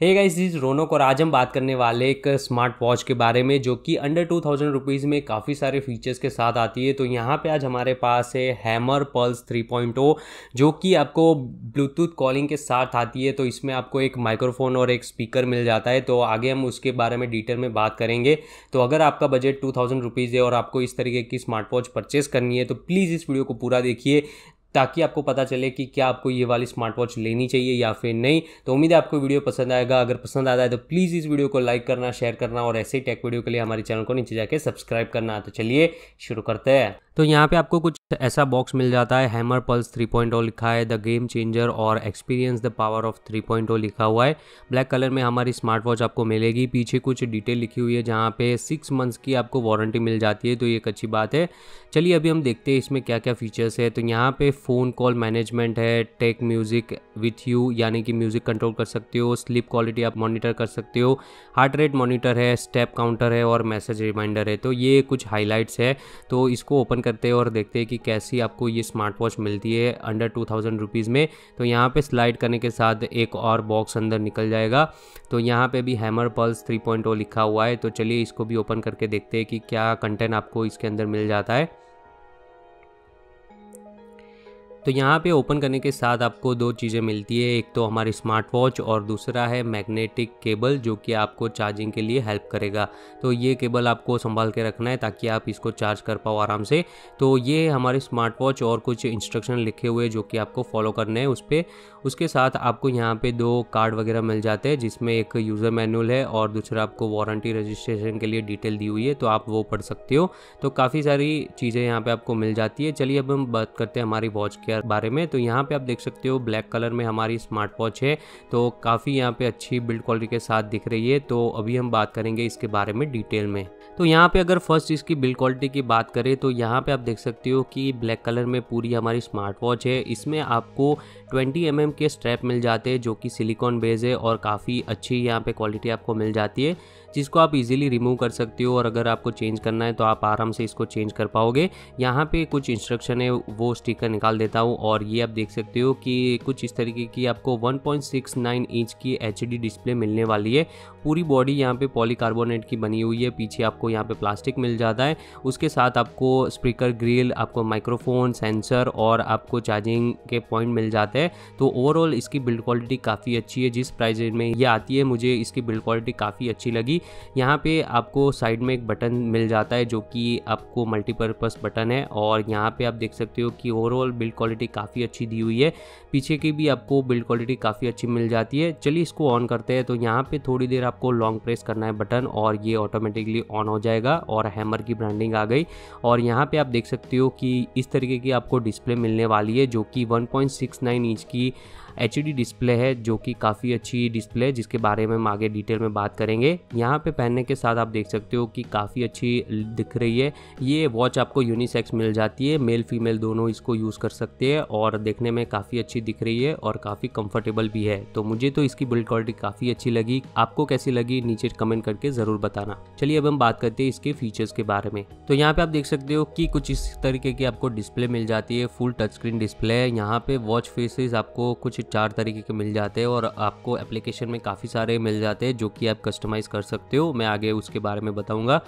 hey guys इस रोनक और आज हम बात करने वाले एक स्मार्ट वॉच के बारे में जो कि अंडर टू थाउजेंड रुपीज़ में काफ़ी सारे फीचर्स के साथ आती है तो यहाँ पे आज हमारे पास है हैमर पल्स 3.0 जो कि आपको ब्लूटूथ कॉलिंग के साथ आती है तो इसमें आपको एक माइक्रोफोन और एक स्पीकर मिल जाता है तो आगे हम उसके बारे में डिटेल में बात करेंगे तो अगर आपका बजट टू थाउजेंड है और आपको इस तरीके की स्मार्ट वॉच परचेस करनी है तो प्लीज़ इस वीडियो को पूरा देखिए ताकि आपको पता चले कि क्या आपको ये वाली स्मार्ट वॉच लेनी चाहिए या फिर नहीं तो उम्मीद है आपको वीडियो पसंद आएगा अगर पसंद आता है तो प्लीज़ इस वीडियो को लाइक करना शेयर करना और ऐसे ही टेक वीडियो के लिए हमारे चैनल को नीचे जाके सब्सक्राइब करना तो चलिए शुरू करते हैं तो यहाँ पे आपको कुछ तो ऐसा बॉक्स मिल जाता है हैमर पल्स 3.0 लिखा है द गेम चेंजर और एक्सपीरियंस द पावर ऑफ 3.0 लिखा हुआ है ब्लैक कलर में हमारी स्मार्ट वॉच आपको मिलेगी पीछे कुछ डिटेल लिखी हुई है जहाँ पे सिक्स मंथ्स की आपको वारंटी मिल जाती है तो ये एक अच्छी बात है चलिए अभी हम देखते हैं इसमें क्या क्या फीचर्स है तो यहाँ पे फ़ोन कॉल मैनेजमेंट है टेक म्यूज़िक विथ यू यानी कि म्यूज़िक कंट्रोल कर सकते हो स्लिप क्वालिटी आप मॉनिटर कर सकते हो हार्ट रेट मॉनिटर है स्टेप काउंटर है और मैसेज रिमाइंडर है तो ये कुछ हाईलाइट्स है तो इसको ओपन करते हैं और देखते हैं कि कि कैसी आपको ये स्मार्ट वॉच मिलती है अंडर टू थाउजेंड रुपीज़ में तो यहाँ पे स्लाइड करने के साथ एक और बॉक्स अंदर निकल जाएगा तो यहाँ पे भी हैमर पल्स ओ लिखा हुआ है तो चलिए इसको भी ओपन करके देखते हैं कि क्या कंटेंट आपको इसके अंदर मिल जाता है तो यहाँ पे ओपन करने के साथ आपको दो चीज़ें मिलती है एक तो हमारी स्मार्ट वॉच और दूसरा है मैग्नेटिक केबल जो कि आपको चार्जिंग के लिए हेल्प करेगा तो ये केबल आपको संभाल के रखना है ताकि आप इसको चार्ज कर पाओ आराम से तो ये हमारे स्मार्ट वॉच और कुछ इंस्ट्रक्शन लिखे हुए जो कि आपको फॉलो करने हैं उस पर उसके साथ आपको यहाँ पे दो कार्ड वगैरह मिल जाते हैं जिसमें एक यूज़र मैनुअल है और दूसरा आपको वारंटी रजिस्ट्रेशन के लिए डिटेल दी हुई है तो आप वो पढ़ सकते हो तो काफ़ी सारी चीज़ें यहाँ पे आपको मिल जाती है चलिए अब हम बात करते हैं हमारी वॉच के बारे में तो यहाँ पे आप देख सकते हो ब्लैक कलर में हमारी स्मार्ट वॉच है तो काफ़ी यहाँ पे अच्छी बिल्ड क्वालिटी के साथ दिख रही है तो अभी हम बात करेंगे इसके बारे में डिटेल में तो यहाँ पे अगर फर्स्ट इसकी बिल्ड क्वालिटी की बात करें तो यहाँ पे आप देख सकते हो कि ब्लैक कलर में पूरी हमारी स्मार्ट वॉच है इसमें आपको 20 एम mm के स्ट्रैप मिल जाते हैं जो कि सिलिकॉन बेस है और काफ़ी अच्छी यहाँ पे क्वालिटी आपको मिल जाती है जिसको आप इजीली रिमूव कर सकते हो और अगर आपको चेंज करना है तो आप आराम से इसको चेंज कर पाओगे यहाँ पे कुछ इंस्ट्रक्शन है वो स्टिकर निकाल देता हूँ और ये आप देख सकते हो कि कुछ इस तरीके की आपको 1.69 इंच की एच डिस्प्ले मिलने वाली है पूरी बॉडी यहाँ पे पॉलीकार्बोनेट की बनी हुई है पीछे आपको यहाँ पे प्लास्टिक मिल जाता है उसके साथ आपको स्पीकर ग्रिल आपको माइक्रोफोन सेंसर और आपको चार्जिंग के पॉइंट मिल जाते हैं तो ओवरऑल इसकी बिल्ड क्वालिटी काफ़ी अच्छी है जिस प्राइस में ये आती है मुझे इसकी बिल्ड क्वालिटी काफ़ी अच्छी लगी होगी यहाँ पे आपको साइड में एक बटन मिल जाता है जो कि आपको मल्टीपर्पज़ बटन है और यहाँ पे आप देख सकते हो कि ओवरऑल बिल्ड क्वालिटी काफ़ी अच्छी दी हुई है पीछे की भी आपको बिल्ड क्वालिटी काफ़ी अच्छी मिल जाती है चलिए इसको ऑन करते हैं तो यहाँ पर थोड़ी देर आपको लॉन्ग प्रेस करना है बटन और ये ऑटोमेटिकली ऑन हो जाएगा और हैमर की ब्रांडिंग आ गई और यहाँ पर आप देख सकते हो कि इस तरीके की आपको डिस्प्ले मिलने वाली है जो कि वन इंच की एच डिस्प्ले है जो कि काफ़ी अच्छी डिस्प्ले है जिसके बारे में हम आगे डिटेल में बात करेंगे यहाँ पे पहनने के साथ आप देख सकते हो कि काफ़ी अच्छी दिख रही है ये वॉच आपको यूनिसेक्स मिल जाती है मेल फीमेल दोनों इसको यूज़ कर सकते हैं और देखने में काफ़ी अच्छी दिख रही है और काफ़ी कम्फर्टेबल भी है तो मुझे तो इसकी बिल्ड क्वालिटी काफ़ी अच्छी लगी आपको कैसी लगी नीचे कमेंट करके ज़रूर बताना चलिए अब हम बात करते हैं इसके फीचर्स के बारे में तो यहाँ पे आप देख सकते हो कि कुछ इस तरीके की आपको डिस्प्ले मिल जाती है फुल टच स्क्रीन डिस्प्ले है यहाँ पे वॉच फेसेस आपको कुछ चार तरीके के मिल जाते हैं और आपको एप्लीकेशन में काफ़ी सारे मिल जाते हैं जो कि आप कस्टमाइज़ कर सकते हो मैं आगे उसके बारे में बताऊँगा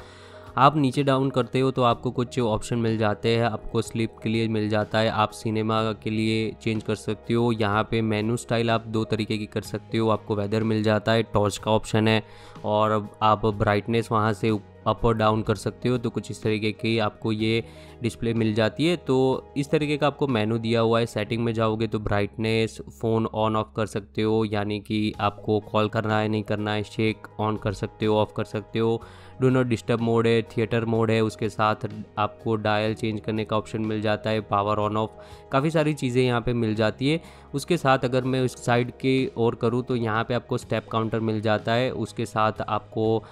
आप नीचे डाउन करते हो तो आपको कुछ ऑप्शन मिल जाते हैं आपको स्लिप के लिए मिल जाता है आप सिनेमा के लिए चेंज कर सकते हो यहाँ पे मेनू स्टाइल आप दो तरीके की कर सकते हो आपको वेदर मिल जाता है टॉर्च का ऑप्शन है और आप ब्राइटनेस वहाँ से अप और डाउन कर सकते हो तो कुछ इस तरीके की आपको ये डिस्प्ले मिल जाती है तो इस तरीके का आपको मेनू दिया हुआ है सेटिंग में जाओगे तो ब्राइटनेस फ़ोन ऑन ऑफ कर सकते हो यानी कि आपको कॉल करना है नहीं करना है शेक ऑन कर सकते हो ऑफ़ कर सकते हो डो नॉट डिस्टर्ब मोड है थिएटर मोड है उसके साथ आपको डायल चेंज करने का ऑप्शन मिल जाता है पावर ऑन ऑफ काफ़ी सारी चीज़ें यहाँ पे मिल जाती है उसके साथ अगर मैं उस साइड की ओर करूँ तो यहाँ पे आपको स्टेप काउंटर मिल जाता है उसके साथ आपको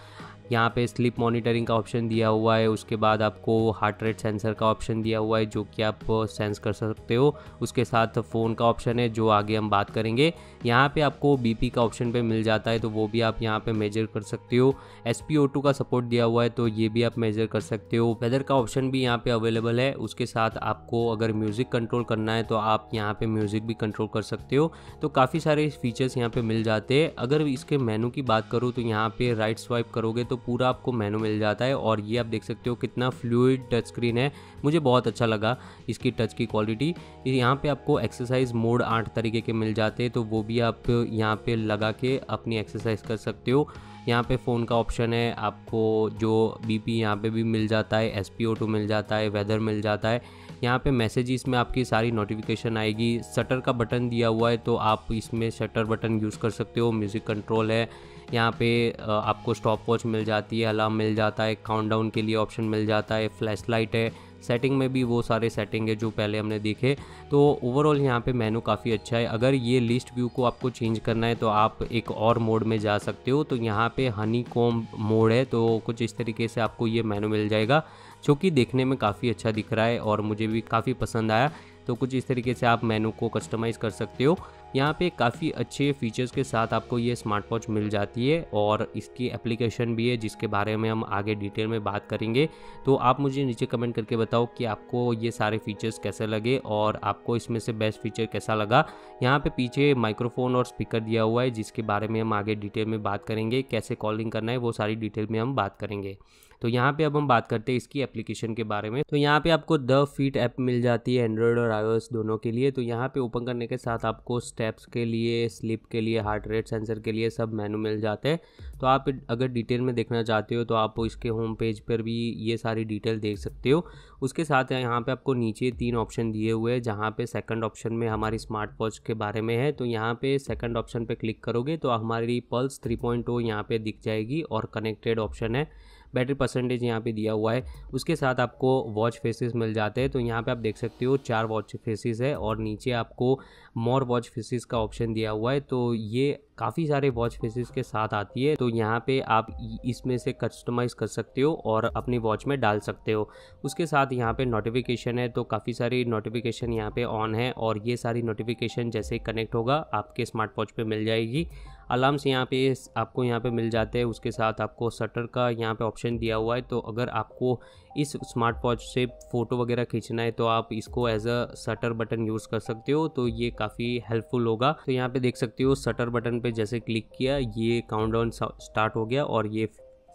यहाँ पे स्लिप मॉनिटरिंग का ऑप्शन दिया हुआ है उसके बाद आपको हार्ट रेट सेंसर का ऑप्शन दिया हुआ है जो कि आप सेंस कर सकते हो उसके साथ फ़ोन का ऑप्शन है जो आगे हम बात करेंगे यहाँ पे आपको बीपी का ऑप्शन पे मिल जाता है तो वो भी आप यहाँ पे मेजर कर सकते हो एस का सपोर्ट दिया हुआ है तो ये भी आप मेजर कर सकते हो वेदर का ऑप्शन भी यहाँ पे अवेलेबल है उसके साथ आपको अगर म्यूज़िक कंट्रोल करना है तो आप यहाँ पे म्यूज़िक भी कंट्रोल कर सकते हो तो काफ़ी सारे फीचर्स यहाँ पे मिल जाते हैं अगर इसके मेनू की बात करूँ तो यहाँ पे राइट स्वाइप करोगे तो तो पूरा आपको मेनू मिल जाता है और ये आप देख सकते हो कितना फ्लूड टच स्क्रीन है मुझे बहुत अच्छा लगा इसकी टच की क्वालिटी यहाँ पे आपको एक्सरसाइज मोड आठ तरीके के मिल जाते हैं तो वो भी आप यहाँ पे लगा के अपनी एक्सरसाइज कर सकते हो यहाँ पे फ़ोन का ऑप्शन है आपको जो बी पी यहाँ पर भी मिल जाता है एस पी ओ टू मिल जाता है वेदर मिल जाता है यहाँ पे मैसेजेस में आपकी सारी नोटिफिकेशन आएगी शटर का बटन दिया हुआ है तो आप इसमें शटर बटन यूज़ कर सकते हो म्यूज़िक कंट्रोल है यहाँ पे आपको स्टॉप वॉच मिल जाती है अलार्म मिल जाता है काउंट डाउन के लिए ऑप्शन मिल जाता है फ्लैश लाइट है सेटिंग में भी वो सारे सेटिंग है जो पहले हमने देखे तो ओवरऑल यहाँ पे मेनू काफ़ी अच्छा है अगर ये लिस्ट व्यू को आपको चेंज करना है तो आप एक और मोड में जा सकते हो तो यहाँ पे हनी कॉम मोड है तो कुछ इस तरीके से आपको ये मेनू मिल जाएगा जो कि देखने में काफ़ी अच्छा दिख रहा है और मुझे भी काफ़ी पसंद आया तो कुछ इस तरीके से आप मेनू को कस्टमाइज़ कर सकते हो यहाँ पे काफ़ी अच्छे फीचर्स के साथ आपको ये स्मार्ट वॉच मिल जाती है और इसकी एप्लीकेशन भी है जिसके बारे में हम आगे डिटेल में बात करेंगे तो आप मुझे नीचे कमेंट करके बताओ कि आपको ये सारे फीचर्स कैसे लगे और आपको इसमें से बेस्ट फीचर कैसा लगा यहाँ पे पीछे माइक्रोफोन और स्पीकर दिया हुआ है जिसके बारे में हम आगे डिटेल में बात करेंगे कैसे कॉलिंग करना है वो सारी डिटेल में हम बात करेंगे तो यहाँ पे अब हम बात करते हैं इसकी एप्लीकेशन के बारे में तो यहाँ पे आपको द फीट ऐप मिल जाती है एंड्रॉयड और आई दोनों के लिए तो यहाँ पे ओपन करने के साथ आपको स्टेप्स के लिए स्लिप के लिए हार्ट रेट सेंसर के लिए सब मेनू मिल जाते हैं तो आप अगर डिटेल में देखना चाहते हो तो आप इसके होम पेज पर भी ये सारी डिटेल देख सकते हो उसके साथ यहाँ पर आपको नीचे तीन ऑप्शन दिए हुए हैं जहाँ पे सेकंड ऑप्शन में हमारी स्मार्ट वॉच के बारे में है तो यहाँ पे सेकंड ऑप्शन पे क्लिक करोगे तो हमारी पल्स थ्री पॉइंट यहाँ पे दिख जाएगी और कनेक्टेड ऑप्शन है बैटरी परसेंटेज यहाँ पे दिया हुआ है उसके साथ आपको वॉच फेसिस मिल जाते हैं तो यहाँ पे आप देख सकते हो चार वॉच फेसिस है और नीचे आपको मोर वॉच फेसिस का ऑप्शन दिया हुआ है तो ये काफ़ी सारे वॉच फेसिस के साथ आती है तो यहाँ पे आप इसमें से कस्टमाइज़ कर सकते हो और अपनी वॉच में डाल सकते हो उसके साथ यहाँ पे नोटिफिकेशन है तो काफ़ी सारी नोटिफिकेशन यहाँ पे ऑन है और ये सारी नोटिफिकेशन जैसे कनेक्ट होगा आपके स्मार्ट वॉच पर मिल जाएगी अलार्म्स यहाँ पे आपको यहाँ पे मिल जाते हैं उसके साथ आपको शटर का यहाँ पे ऑप्शन दिया हुआ है तो अगर आपको इस स्मार्ट वॉच से फ़ोटो वगैरह खींचना है तो आप इसको as a shutter button use कर सकते हो तो ये काफ़ी हेल्पफुल होगा तो यहाँ पे देख सकते हो शटर बटन पे जैसे क्लिक किया ये काउंटडाउन स्टार्ट हो गया और ये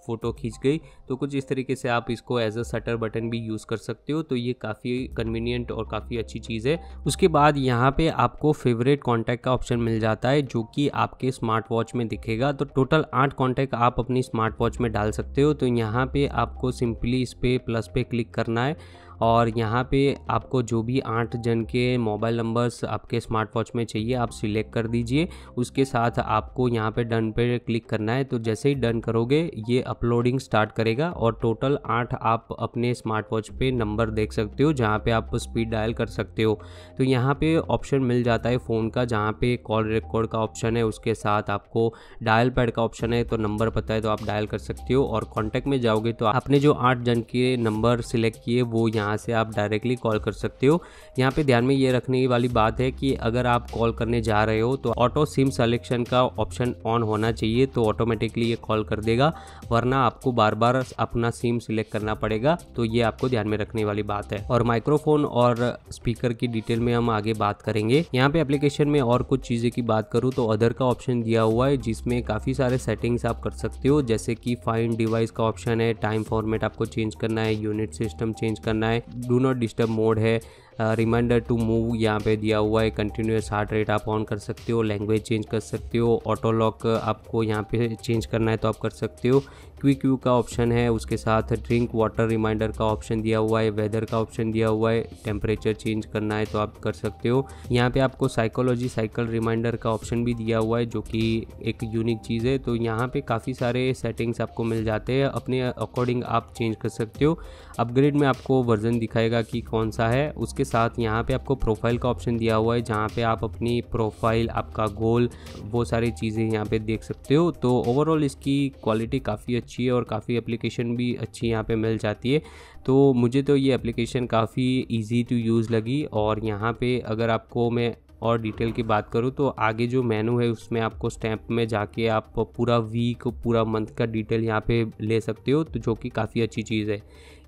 फ़ोटो खींच गई तो कुछ इस तरीके से आप इसको एज अ शटर बटन भी यूज़ कर सकते हो तो ये काफ़ी कन्वीनियंट और काफ़ी अच्छी चीज़ है उसके बाद यहाँ पे आपको फेवरेट कॉन्टैक्ट का ऑप्शन मिल जाता है जो कि आपके स्मार्ट वॉच में दिखेगा तो टोटल आठ कॉन्टैक्ट आप अपनी स्मार्ट वॉच में डाल सकते हो तो यहाँ पे आपको सिंपली इस पे प्लस पे क्लिक करना है और यहाँ पे आपको जो भी आठ जन के मोबाइल नंबर्स आपके स्मार्ट वॉच में चाहिए आप सिलेक्ट कर दीजिए उसके साथ आपको यहाँ पे डन पे क्लिक करना है तो जैसे ही डन करोगे ये अपलोडिंग स्टार्ट करेगा और टोटल आठ आप अपने स्मार्ट वॉच पे नंबर देख सकते हो जहाँ पे आप स्पीड डायल कर सकते हो तो यहाँ पे ऑप्शन मिल जाता है फ़ोन का जहाँ पे कॉल रिकॉर्ड का ऑप्शन है उसके साथ आपको डायल पैड का ऑप्शन है तो नंबर पता है तो आप डायल कर सकते हो और कॉन्टैक्ट में जाओगे तो आपने जो आठ जन के नंबर सिलेक्ट किए वो यहाँ यहाँ से आप डायरेक्टली कॉल कर सकते हो यहाँ पे ध्यान में ये रखने वाली बात है कि अगर आप कॉल करने जा रहे हो तो ऑटो सिम सेलेक्शन का ऑप्शन ऑन होना चाहिए तो ऑटोमेटिकली ये कॉल कर देगा वरना आपको बार बार अपना सिम सिलेक्ट करना पड़ेगा तो ये आपको ध्यान में रखने वाली बात है और माइक्रोफोन और स्पीकर की डिटेल में हम आगे बात करेंगे यहाँ पे एप्लीकेशन में और कुछ चीज़ें की बात करूँ तो अदर का ऑप्शन दिया हुआ है जिसमें काफ़ी सारे सेटिंग्स आप कर सकते हो जैसे कि फाइन डिवाइस का ऑप्शन है टाइम फॉर्मेट आपको चेंज करना है यूनिट सिस्टम चेंज करना है डू नॉट डिस्टर्ब मोड है रिमाइंडर टू मूव यहाँ पे दिया हुआ है कंटिन्यूस हार्ट रेट आप ऑन कर सकते हो लैंग्वेज चेंज कर सकते हो ऑटो लॉक आपको यहाँ पे चेंज करना है तो आप कर सकते हो क्विक व्यू का ऑप्शन है उसके साथ ड्रिंक वाटर रिमाइंडर का ऑप्शन दिया हुआ है वेदर का ऑप्शन दिया हुआ है टेम्परेचर चेंज करना है तो आप कर सकते हो यहाँ पे आपको साइकोलॉजी साइकिल रिमाइंडर का ऑप्शन भी दिया हुआ है जो कि एक यूनिक चीज़ है तो यहाँ पे काफ़ी सारे सेटिंग्स आपको मिल जाते हैं अपने अकॉर्डिंग आप चेंज कर सकते हो अपग्रेड में आपको वर्जन दिखाएगा कि कौन सा है उसके साथ यहाँ पे आपको प्रोफाइल का ऑप्शन दिया हुआ है जहाँ पे आप अपनी प्रोफाइल आपका गोल वो सारी चीज़ें यहाँ पे देख सकते हो तो ओवरऑल इसकी क्वालिटी काफ़ी अच्छी है और काफ़ी एप्लीकेशन भी अच्छी यहाँ पे मिल जाती है तो मुझे तो ये एप्लीकेशन काफ़ी ईजी टू यूज़ लगी और यहाँ पे अगर आपको मैं और डिटेल की बात करूँ तो आगे जो मेनू है उसमें आपको स्टैम्प में जाके आप पूरा वीक पूरा मंथ का डिटेल यहाँ पे ले सकते हो तो जो कि काफ़ी अच्छी चीज़ है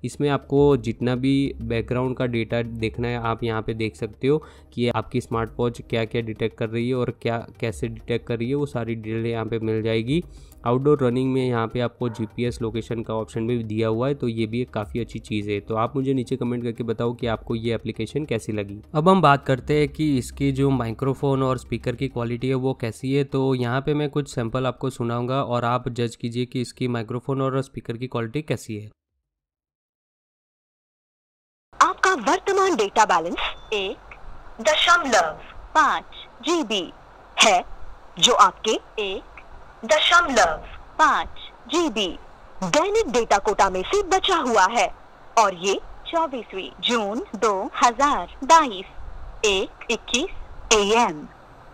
इसमें आपको जितना भी बैकग्राउंड का डेटा देखना है आप यहाँ पे देख सकते हो कि आपकी स्मार्ट वॉच क्या क्या डिटेक्ट कर रही है और क्या कैसे डिटेक्ट कर रही है वो सारी डिटेल यहाँ पे मिल जाएगी आउटडोर रनिंग में यहाँ पे आपको जीपीएस लोकेशन का ऑप्शन भी दिया हुआ है तो ये भी एक काफ़ी अच्छी चीज़ है तो आप मुझे नीचे कमेंट करके बताओ कि आपको ये एप्लीकेशन कैसी लगी अब हम बात करते हैं कि इसकी जो माइक्रोफोन और स्पीकर की क्वालिटी है वो कैसी है तो यहाँ पे मैं कुछ सैंपल आपको सुनाऊंगा और आप जज कीजिए कि इसकी माइक्रोफोन और स्पीकर की क्वालिटी कैसी है आपका वर्तमान डेटा बैलेंस एक दशमलव पाँच जी है जो आपके एक दशमलव पाँच बी दैनिक डेटा कोटा में से बचा हुआ है और ये चौबीसवी जून दो हजार बाईस एक इक्कीस ए एम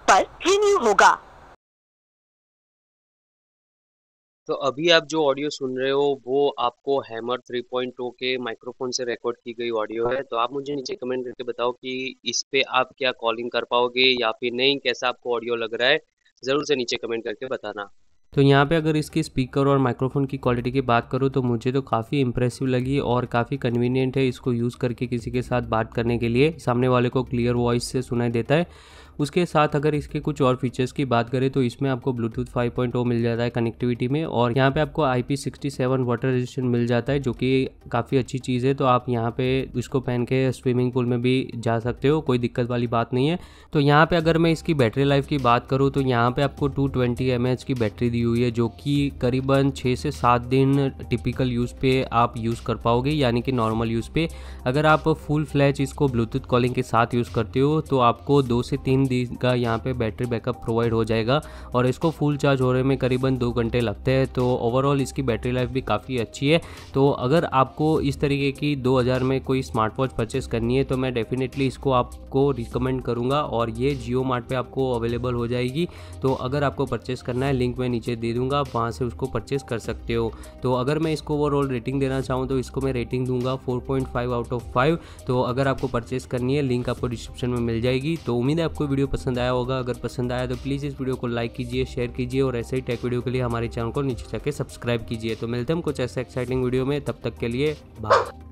पर रिन्यू होगा तो अभी आप जो ऑडियो सुन रहे हो वो आपको हैमर 3.0 के माइक्रोफोन से रिकॉर्ड की गई ऑडियो है तो आप मुझे नीचे कमेंट करके बताओ कि इस पे आप क्या कॉलिंग कर पाओगे या फिर नहीं कैसा आपको ऑडियो लग रहा है ज़रूर से नीचे कमेंट करके बताना तो यहाँ पे अगर इसकी स्पीकर और माइक्रोफोन की क्वालिटी की बात करूँ तो मुझे तो काफ़ी इंप्रेसिव लगी और काफ़ी कन्वीनियंट है इसको यूज़ करके किसी के साथ बात करने के लिए सामने वाले को क्लियर वॉइस से सुनाई देता है उसके साथ अगर इसके कुछ और फीचर्स की बात करें तो इसमें आपको ब्लूटूथ 5.0 मिल जाता है कनेक्टिविटी में और यहाँ पे आपको IP67 वाटर रेजिस्टेंट मिल जाता है जो कि काफ़ी अच्छी चीज़ है तो आप यहाँ पे उसको पहन के स्विमिंग पूल में भी जा सकते हो कोई दिक्कत वाली बात नहीं है तो यहाँ पे अगर मैं इसकी बैटरी लाइफ की बात करूँ तो यहाँ पे आपको टू ट्वेंटी की बैटरी दी हुई है जो कि करीबन छः से सात दिन टिपिकल यूज़ पे आप यूज़ कर पाओगे यानी कि नॉर्मल यूज़ पे अगर आप फुल फ्लैच इसको ब्लूटूथ कॉलिंग के साथ यूज़ करते हो तो आपको दो से तीन दिन का यहाँ पे बैटरी बैकअप प्रोवाइड हो जाएगा और इसको फुल चार्ज होने में करीबन दो घंटे लगते हैं तो ओवरऑल इसकी बैटरी लाइफ भी काफ़ी अच्छी है तो अगर आपको इस तरीके की 2000 में कोई स्मार्ट वॉच परचेस करनी है तो मैं डेफिनेटली इसको आपको रिकमेंड करूँगा और ये जियो मार्ट पर आपको अवेलेबल हो जाएगी तो अगर आपको परचेस करना है लिंक मैं नीचे दे दूँगा आप वहाँ से उसको परचेस कर सकते हो तो अगर मैं इसको ओवरऑल रेटिंग देना चाहूँ तो इसको मैं रेटिंग दूंगा 4.5 आउट ऑफ 5 तो अगर आपको परचेस करनी है लिंक आपको डिस्क्रिप्शन में मिल जाएगी तो उम्मीद है आपको वीडियो पसंद आया होगा अगर पसंद आया तो प्लीज़ इस वीडियो को लाइक कीजिए शेयर कीजिए और ऐसे ही टेक वीडियो के लिए हमारे चैनल को नीचे जाके सब्सक्राइब कीजिए तो मिलते हैं कुछ ऐसे एक्साइटिंग वीडियो में तब तक के लिए बाय